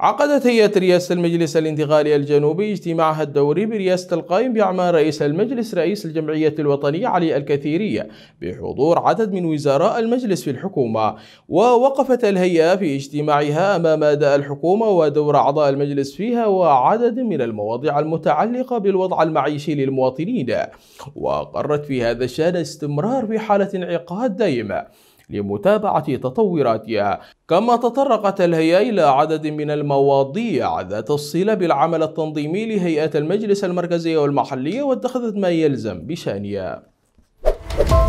عقدت هيئة رئاسة المجلس الانتقالي الجنوبي اجتماعها الدوري برئاسة القائم بأعمال رئيس المجلس رئيس الجمعية الوطنية علي الكثيرية بحضور عدد من وزراء المجلس في الحكومة ووقفت الهيئة في اجتماعها أمام أداء الحكومة ودور أعضاء المجلس فيها وعدد من المواضيع المتعلقة بالوضع المعيشي للمواطنين وقرت في هذا الشأن استمرار في حالة انعقاد دائمة لمتابعة تطوراتها كما تطرقت الهيئة إلى عدد من المواضيع ذات الصلة بالعمل التنظيمي لهيئة المجلس المركزية والمحلية واتخذت ما يلزم بشأنها